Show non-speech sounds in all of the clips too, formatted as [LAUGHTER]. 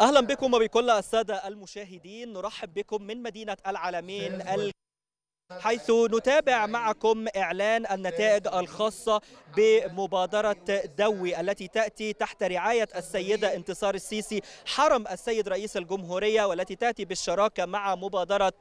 اهلا بكم وبكل الساده المشاهدين نرحب بكم من مدينه العالمين حيث نتابع معكم إعلان النتائج الخاصة بمبادرة دوي التي تأتي تحت رعاية السيدة انتصار السيسي حرم السيد رئيس الجمهورية والتي تأتي بالشراكة مع مبادرة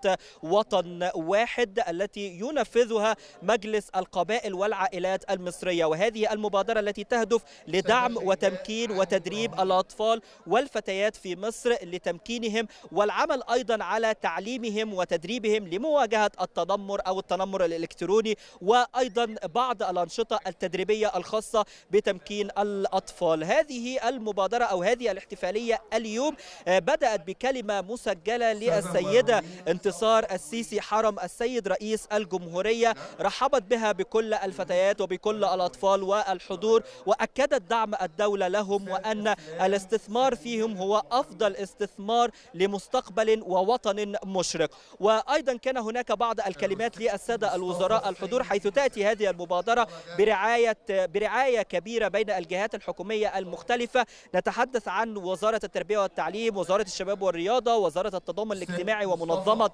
وطن واحد التي ينفذها مجلس القبائل والعائلات المصرية وهذه المبادرة التي تهدف لدعم وتمكين وتدريب الأطفال والفتيات في مصر لتمكينهم والعمل أيضا على تعليمهم وتدريبهم لمواجهة التضخم التنمر أو التنمر الإلكتروني وأيضا بعض الأنشطة التدريبية الخاصة بتمكين الأطفال هذه المبادرة أو هذه الاحتفالية اليوم آه، بدأت بكلمة مسجلة للسيدة انتصار السيسي حرم السيد رئيس الجمهورية رحبت بها بكل الفتيات وبكل الأطفال والحضور وأكدت دعم الدولة لهم وأن الاستثمار فيهم هو أفضل استثمار لمستقبل ووطن مشرق وأيضا كان هناك بعض الكلمات كلمات للساده الوزراء الحضور حيث تاتي هذه المبادره برعايه برعايه كبيره بين الجهات الحكوميه المختلفه نتحدث عن وزاره التربيه والتعليم وزاره الشباب والرياضه وزاره التضامن الاجتماعي ومنظمه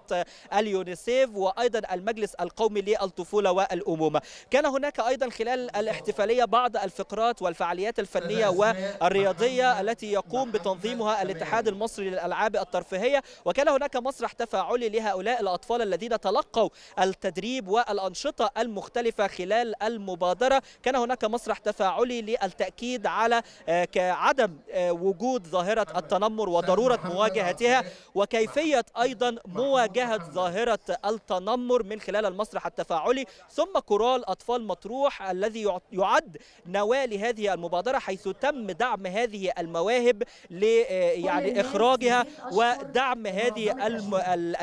اليونيسيف وايضا المجلس القومي للطفوله والامومه كان هناك ايضا خلال الاحتفاليه بعض الفقرات والفعاليات الفنيه [LAUGHS] والرياضيه التي يقوم بتنظيمها الاتحاد المصري للالعاب الترفيهيه وكان هناك مسرح تفاعلي لهؤلاء الاطفال الذين تلقوا التدريب والأنشطة المختلفة خلال المبادرة كان هناك مسرح تفاعلي للتأكيد على آه، عدم آه، وجود ظاهرة التنمر وضرورة مواجهتها وكيفية أيضا مواجهة ظاهرة التنمر من خلال المسرح التفاعلي ثم كورال أطفال مطروح الذي يعد نواة لهذه المبادرة حيث تم دعم هذه المواهب ل آه، يعني إخراجها ودعم هذه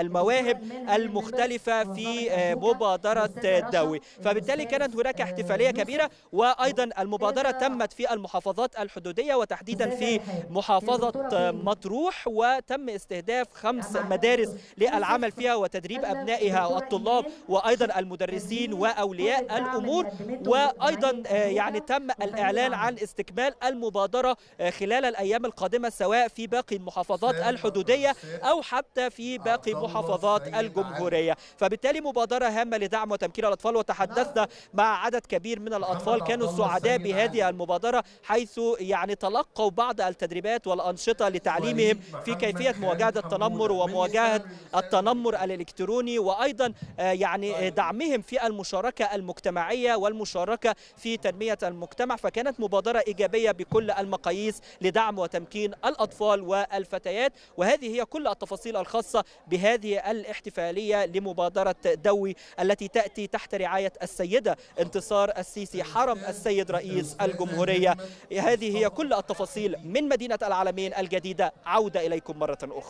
المواهب المختلفة في لمبادرة آه، دوي فبالتالي كانت هناك احتفالية كبيرة وأيضا المبادرة تمت في المحافظات الحدودية وتحديدا في محافظة مطروح وتم استهداف خمس مدارس للعمل فيها وتدريب أبنائها الطلاب وأيضا المدرسين وأولياء الأمور وأيضا آه، يعني تم الإعلان عن استكمال المبادرة آه، خلال الأيام القادمة سواء في باقي المحافظات الحدودية أو حتى في باقي محافظات الجمهورية فبالتالي وبالتالي مبادرة هامة لدعم وتمكين الأطفال وتحدثنا مع عدد كبير من الأطفال كانوا سعداء بهذه المبادرة حيث يعني تلقوا بعض التدريبات والأنشطة لتعليمهم في كيفية مواجهة التنمر ومواجهة التنمر الإلكتروني وأيضا آه، يعني طيب. دعمهم في المشاركة المجتمعية والمشاركة في تنمية المجتمع فكانت مبادرة إيجابية بكل المقاييس لدعم وتمكين الأطفال والفتيات وهذه هي كل التفاصيل الخاصة بهذه الاحتفالية لمبادرة دوي التي تأتي تحت رعاية السيدة انتصار السيسي حرم السيد رئيس الجمهورية هذه هي كل التفاصيل من مدينة العالمين الجديدة عودة إليكم مرة أخرى